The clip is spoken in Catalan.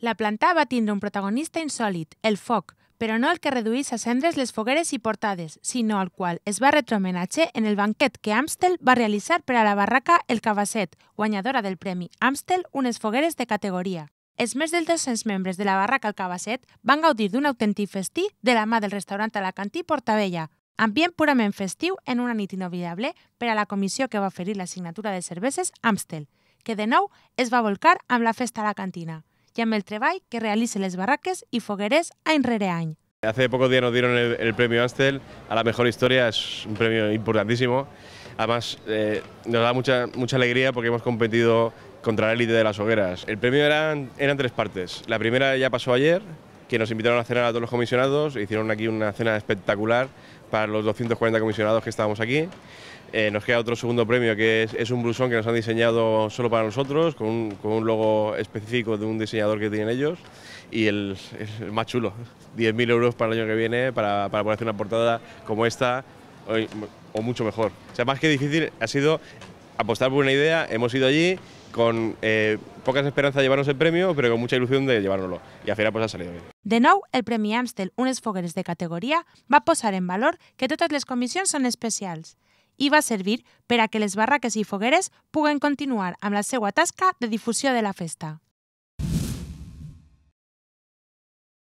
La planta va tindre un protagonista insòlid, el foc, però no el que reduís a cendres les fogueres i portades, sinó el qual es va retromenatge en el banquet que Amstel va realitzar per a la barraca El Cabasset, guanyadora del Premi Amstel Unes Fogueres de categoria. Els més dels 200 membres de la barraca El Cabasset van gaudir d'un autèntic festí de la mà del restaurant alacantí Portavella, ambient purament festiu en una nit inoblidable per a la comissió que va oferir la signatura de cerveses Amstel, que de nou es va volcar amb la festa a la cantina. el treball que realice les barraques y fogueres a enrere Hace pocos días nos dieron el, premio Astel a la mejor historia, es un premio importantísimo. Además, eh, nos da mucha, mucha alegría porque hemos competido contra la élite de las hogueras. El premio eran, eran tres partes. La primera ya pasó ayer, que nos invitaron a cenar a todos los comisionados, hicieron aquí una cena espectacular para los 240 comisionados que estábamos aquí. Eh, nos queda otro segundo premio que es, un blusón que nos han diseñado solo para nosotros, con un, con un, logo específico de un diseñador que tienen ellos. Y el, el más chulo, 10.000 euros para el año que viene para, para poder hacer una portada como esta o, mucho mejor. O sea, más que difícil ha sido apostar por una idea, hemos ido allí con eh, pocas esperanzas de llevarnos el premio, pero con mucha ilusión de llevárnoslo. Y al final pues ha salido bien. De nou, el Premi Amstel Unes Fogueres de categoria va posar en valor que totes les comissions són especials i va servir per a que les barraques i fogueres puguen continuar amb la seva tasca de difusió de la festa.